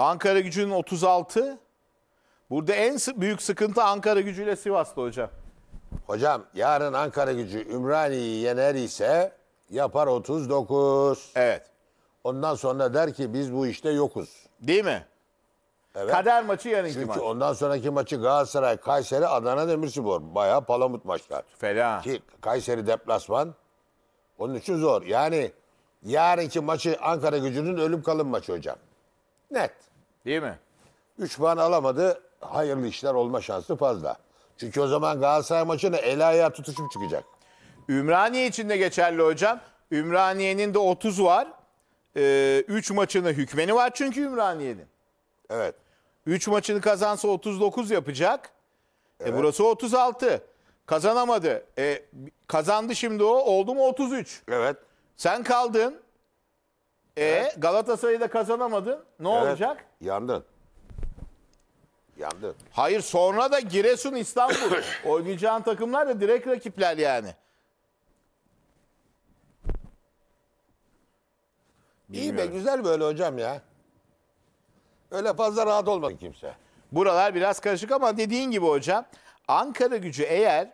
Ankara gücünün 36. Burada en büyük sıkıntı Ankara gücüyle Sivas'ta hocam. Hocam yarın Ankara gücü Ümraniye'yi yener ise yapar 39. Evet. Ondan sonra der ki biz bu işte yokuz. Değil mi? Evet. Kader maçı yarınki Çünkü maç. Çünkü ondan sonraki maçı Galatasaray, Kayseri, Adana Demirspor. Bayağı palamut maçlar. Fena. Ki Kayseri deplasman. Onun için zor. Yani yarınki maçı Ankara gücünün ölüm kalım maçı hocam. Net. Değil mi? 3 puan alamadı. Hayırlı işler olma şansı fazla. Çünkü o zaman Galatasaray maçına el ayağı tutuşup çıkacak. Ümraniye için de geçerli hocam. Ümraniye'nin de 30 var. 3 ee, üç maçını hükmeni var çünkü Ümraniye'nin. Evet. 3 maçını kazansa 39 yapacak. E, evet. E burası 36. Kazanamadı. E, kazandı şimdi o. Oldu mu 33? Evet. Sen kaldın. E Galatasaray'ı da kazanamadın. Ne Evet, olacak? Yandın. Yandın. Hayır sonra da Giresun İstanbul. Oynayacağın takımlar da direkt rakipler yani. İyi be güzel böyle hocam ya. Öyle fazla rahat olmasın kimse. Buralar biraz karışık ama dediğin gibi hocam Ankara gücü eğer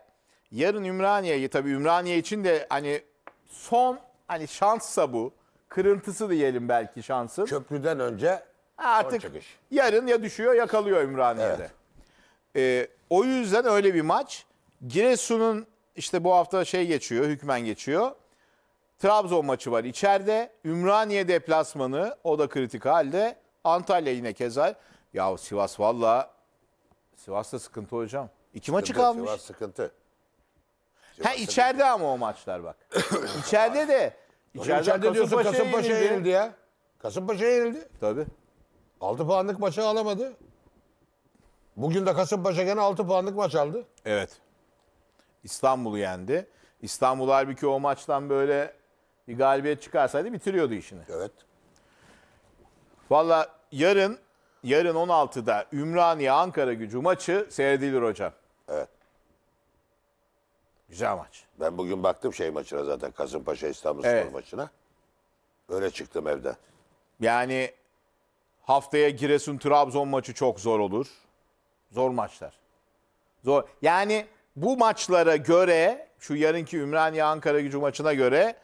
yarın Ümraniye'yi tabii Ümraniye için de hani son hani şanssa bu kırıntısı diyelim belki şansın. Köprüden önce Artık çıkış. yarın ya düşüyor ya kalıyor Ümraniye'de. Ee, o yüzden öyle bir maç. Giresun'un işte bu hafta şey geçiyor, hükmen geçiyor. Trabzon maçı var içeride. Ümraniye deplasmanı o da kritik halde. Antalya yine keza. Ya Sivas valla Sivas'ta sıkıntı hocam. İki maçı kalmış. Sivas sıkıntı. Ha Sivas içeride ama o maçlar bak. içeride de İçeride, içeride diyorsun Kasımpaşa yenildi. yenildi ya. Kasımpaşa yenildi. Tabii. 6 puanlık maçı alamadı. Bugün de Kasımpaşa gene 6 puanlık maç aldı. Evet. İstanbul'u yendi. İstanbul halbuki o maçtan böyle bir galibiyet çıkarsaydı bitiriyordu işini. Evet. Valla yarın yarın 16'da Ümraniye Ankara gücü maçı seyredilir hocam. Evet. Güzel maç. Ben bugün baktım şey maçına zaten Kasımpaşa İstanbul Evet. Spor maçına. Öyle çıktım evden. Yani haftaya Giresun Trabzon maçı çok zor olur. Zor maçlar. Zor. Yani bu maçlara göre şu yarınki Ümraniye Ankara Gücü maçına göre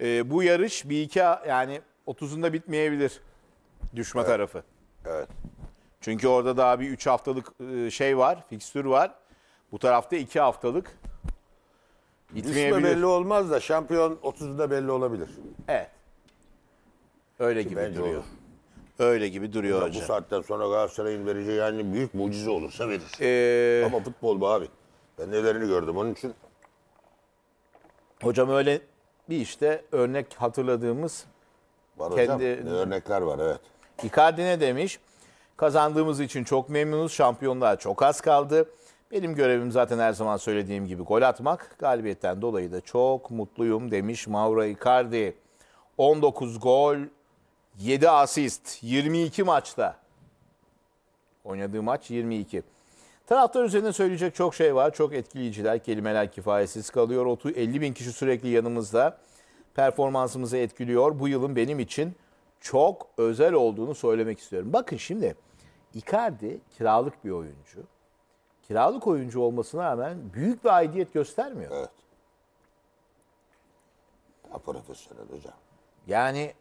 e, bu yarış bir iki yani 30'unda bitmeyebilir düşme tarafı. Evet. Çünkü orada daha bir 3 haftalık e, şey var, fikstür var. Bu tarafta 2 haftalık Düşme belli olmaz da şampiyon 30'unda belli olabilir. Evet. Öyle gibi duruyor. olur. Öyle gibi duruyor Bu saatten sonra Galatasaray'ın vereceği yani büyük mucize olursa verir. Ee, Ama futbol bu abi. Ben nelerini gördüm onun için. hocam öyle bir işte örnek hatırladığımız Var hocam. Ne örnekler var evet. Icardi ne demiş? Kazandığımız için çok memnunuz. Şampiyonluğa çok az kaldı. Benim görevim zaten her zaman söylediğim gibi gol atmak. Galibiyetten dolayı da çok mutluyum demiş Mauro Icardi. 19 gol, 7 asist, 22 maçta. Oynadığı maç 22. Taraftar üzerine söyleyecek çok şey var. Çok etkileyiciler, kelimeler kifayetsiz kalıyor. 50 bin kişi sürekli yanımızda. Performansımızı etkiliyor. Bu yılın benim için çok özel olduğunu söylemek istiyorum. Bakın şimdi Icardi kiralık bir oyuncu kiralık oyuncu olmasına rağmen büyük bir aidiyet göstermiyor. Evet. Ya profesyonel hocam. Yani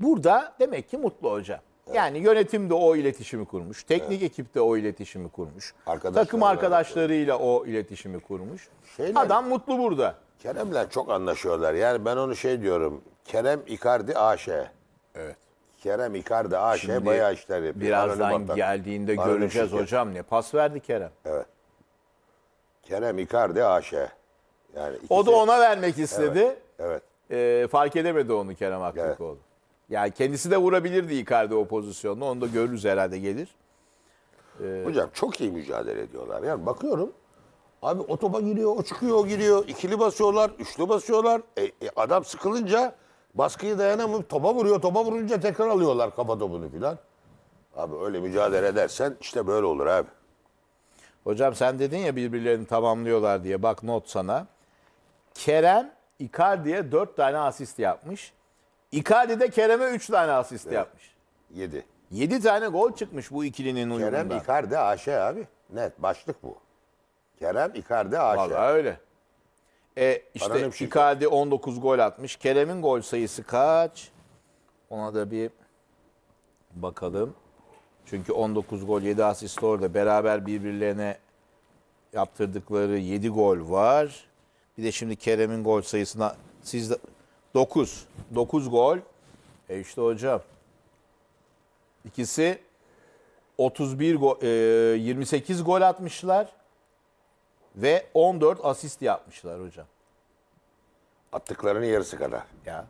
burada demek ki mutlu hocam. Evet. Yani yönetim de o iletişimi kurmuş. Teknik evet. ekip de o iletişimi kurmuş. Arkadaşlar takım arkadaşlarıyla o iletişimi kurmuş. Şeyler, Adam mutlu burada. Kerem'le çok anlaşıyorlar. Yani ben onu şey diyorum. Kerem İkardi AŞ. Evet. Kerem Icardi AŞ Şimdi bayağı işler yapıyor. Birazdan Aranı geldiğinde Aranı göreceğiz şirket. hocam ne pas verdi Kerem. Evet. Kerem Icardi AŞ. Yani ikisi... O da ona vermek istedi. Evet. evet. Ee, fark edemedi onu Kerem Aktürkoğlu. Evet. Yani kendisi de vurabilirdi Icardi o pozisyonda. Onu da görürüz herhalde gelir. Ee... Hocam çok iyi mücadele ediyorlar. Yani bakıyorum Abi o topa giriyor, o çıkıyor, o giriyor. İkili basıyorlar, üçlü basıyorlar. E, e, adam sıkılınca Baskıyı dayanamıyor. Topa vuruyor. Topa vurunca tekrar alıyorlar kafa topunu filan. Abi öyle mücadele edersen işte böyle olur abi. Hocam sen dedin ya birbirlerini tamamlıyorlar diye. Bak not sana. Kerem Icardi'ye 4 tane asist yapmış. Icardi de Kerem'e 3 tane asist evet. yapmış. 7. 7 tane gol çıkmış bu ikilinin uyumundan. Kerem Icardi AŞ abi. Net başlık bu. Kerem Icardi AŞ. Valla öyle. E, işte şey Icardi 19 gol atmış. Kerem'in gol sayısı kaç? Ona da bir bakalım. Çünkü 19 gol 7 asist orada. Beraber birbirlerine yaptırdıkları 7 gol var. Bir de şimdi Kerem'in gol sayısına siz 9. 9 gol. E işte hocam. İkisi 31 go, e, 28 gol atmışlar. Ve 14 asist yapmışlar hocam. Attıklarının yarısı kadar. Ya.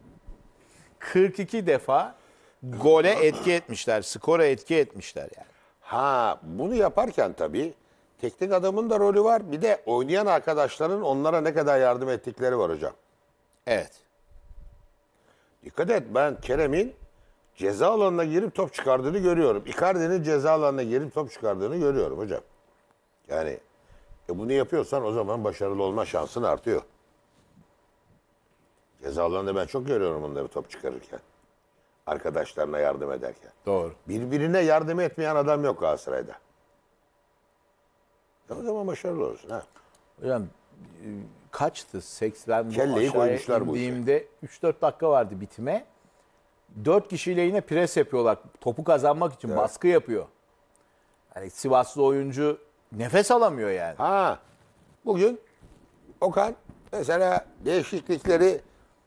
42 defa gole etki etmişler, skora etki etmişler yani. Ha bunu yaparken tabii teknik adamın da rolü var. Bir de oynayan arkadaşların onlara ne kadar yardım ettikleri var hocam. Evet. Dikkat et ben Kerem'in ceza alanına girip top çıkardığını görüyorum. Icardi'nin ceza alanına girip top çıkardığını görüyorum hocam. Yani e bunu yapıyorsan o zaman başarılı olma şansın artıyor. Cezalarında ben çok görüyorum bunları top çıkarırken. Arkadaşlarına yardım ederken. Doğru. Birbirine yardım etmeyen adam yok Galatasaray'da. E o zaman başarılı olursun ha. Hocam e, kaçtı? 80 Kelleyi koymuşlar bu işe. indiğimde 3-4 dakika vardı bitime. 4 kişiyle yine pres yapıyorlar. Topu kazanmak için baskı yapıyor. Yani Sivaslı oyuncu Nefes alamıyor yani. Ha. Bugün Okan mesela değişiklikleri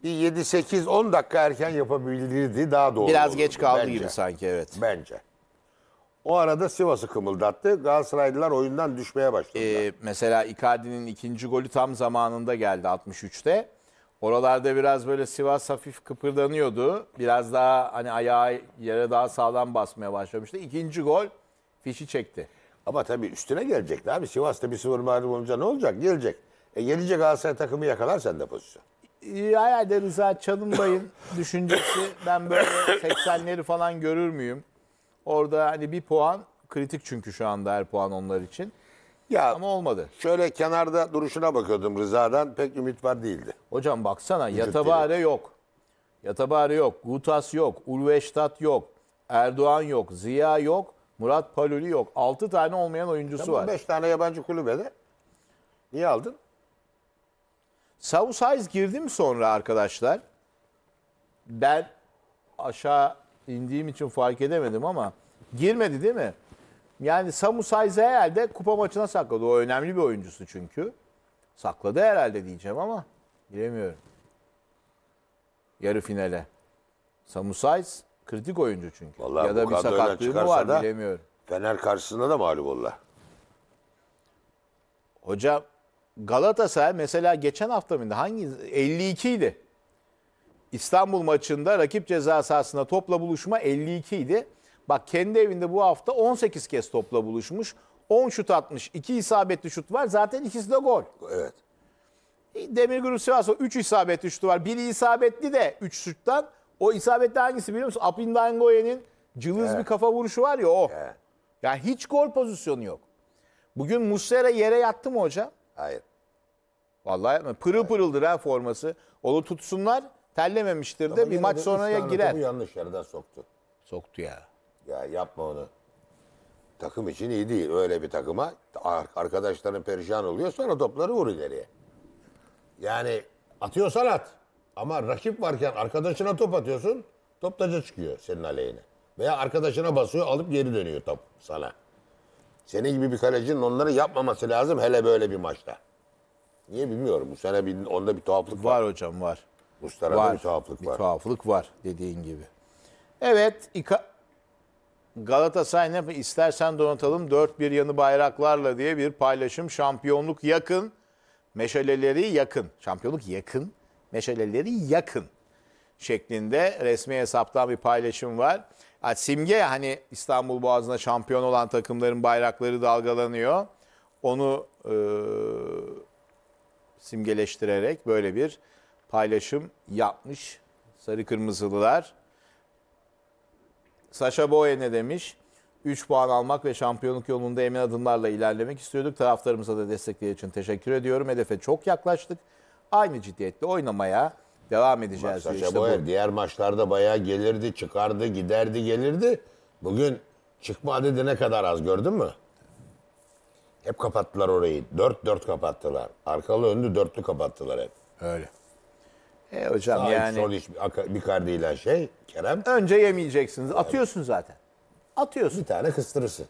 bir 7 8 10 dakika erken yapabilirdi daha doğru. Biraz geç kaldı bence. gibi sanki evet. Bence. O arada Sivas'ı kımıldattı. Galatasaraylılar oyundan düşmeye başladı. Ee, mesela Icardi'nin ikinci golü tam zamanında geldi 63'te. Oralarda biraz böyle Sivas hafif kıpırdanıyordu. Biraz daha hani ayağı yere daha sağlam basmaya başlamıştı. İkinci gol fişi çekti. Ama tabii üstüne gelecekler abi. Sivas'ta bir sıfır mağlup olunca ne olacak? Gelecek. E gelince Galatasaray takımı yakalar sende pozisyon. Herhalde Rıza Çalınbay'ın düşüncesi ben böyle 80'leri falan görür müyüm? Orada hani bir puan kritik çünkü şu anda her puan onlar için. Ya Ama olmadı. Şöyle kenarda duruşuna bakıyordum Rıza'dan pek ümit var değildi. Hocam baksana Vücut Yatabare yok. Yatabare yok. Gutas yok. Ulveştat yok. Erdoğan yok. Ziya yok. Murat Paluli yok. 6 tane olmayan oyuncusu var. 5 tane yabancı kulübede. Niye aldın? Sausayz girdim sonra arkadaşlar. Ben aşağı indiğim için fark edemedim ama girmedi değil mi? Yani Samu Saiz'e herhalde kupa maçına sakladı. O önemli bir oyuncusu çünkü. Sakladı herhalde diyeceğim ama bilemiyorum. Yarı finale. Samu Saiz Kritik oyuncu çünkü. Vallahi ya da bir sakatlığı mı var da, bilemiyorum. Fener karşısında da mağlup oldular. Hocam Galatasaray mesela geçen hafta mıydı? Hangi 52 idi. İstanbul maçında rakip ceza sahasında topla buluşma 52 idi. Bak kendi evinde bu hafta 18 kez topla buluşmuş. 10 şut atmış. 2 isabetli şut var. Zaten ikisi de gol. Evet. E, Demirgür'ün Sivas'ta 3 isabetli şutu var. Biri isabetli de 3 şuttan. O isabetli hangisi biliyor musun? Apindangoye'nin cılız evet. bir kafa vuruşu var ya o. Evet. Yani hiç gol pozisyonu yok. Bugün Muslera yere yattı mı hoca? Hayır. Vallahi Pırıl pırıldır ha forması. Onu tutsunlar terlememiştir Ama de bir maç sonraya girer. Ama yanlış yerden soktu. Soktu ya. Ya yapma onu. Takım için iyi değil. Öyle bir takıma arkadaşların perişan oluyor sonra topları vur ileriye. Yani atıyorsan at. Ama rakip varken arkadaşına top atıyorsun, top taca çıkıyor senin aleyhine. Veya arkadaşına basıyor, alıp geri dönüyor top sana. Senin gibi bir kalecinin onları yapmaması lazım hele böyle bir maçta. Niye bilmiyorum. Bu sene bir, onda bir tuhaflık var. Var hocam var. Mustara'da var, bir tuhaflık var. Bir tuhaflık var dediğin gibi. Evet İka... Galatasaray ne istersen donatalım dört bir yanı bayraklarla diye bir paylaşım. Şampiyonluk yakın. Meşaleleri yakın. Şampiyonluk yakın. Meseleleri yakın şeklinde resmi hesaptan bir paylaşım var. Yani simge hani İstanbul Boğazı'nda şampiyon olan takımların bayrakları dalgalanıyor. Onu e, simgeleştirerek böyle bir paylaşım yapmış sarı kırmızılılar. Sasha Boye ne demiş? 3 puan almak ve şampiyonluk yolunda emin adımlarla ilerlemek istiyorduk. Taraftarımıza da destekleri için teşekkür ediyorum. Hedefe çok yaklaştık aynı ciddiyetle oynamaya devam edeceğiz. Bak, diyor. işte Boya bu. diğer maçlarda bayağı gelirdi, çıkardı, giderdi, gelirdi. Bugün çıkma adedi ne kadar az gördün mü? Hep kapattılar orayı. Dört dört kapattılar. Arkalı önlü dörtlü kapattılar hep. Öyle. E hocam Sağ yani. Sol iç bir kardiyle şey Kerem. Önce yemeyeceksiniz. Atıyorsun zaten. Atıyorsun. Bir tane kıstırırsın.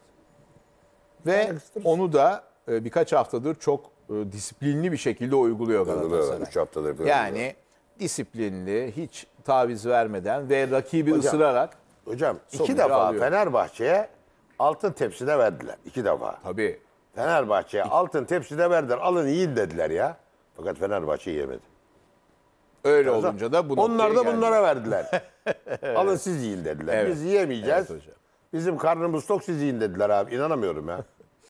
Ve tane kıstırırsın. onu da e, birkaç haftadır çok e, disiplinli bir şekilde uyguluyor Galatasaray. 3 haftada falan. Yani disiplinli, hiç taviz vermeden ve rakibi Hocam, ısırarak Hocam iki defa alıyor. Fenerbahçe'ye altın tepside verdiler. İki defa. tabii Fenerbahçe'ye altın tepside verdiler. Alın yiyin dediler ya. Fakat Fenerbahçe yemedi. öyle olunca da bunu Onlar da bunlara verdiler. Alın siz yiyin dediler. Evet. Biz yiyemeyeceğiz. Evet hocam. Bizim karnımız tok siz yiyin dediler abi. İnanamıyorum ya.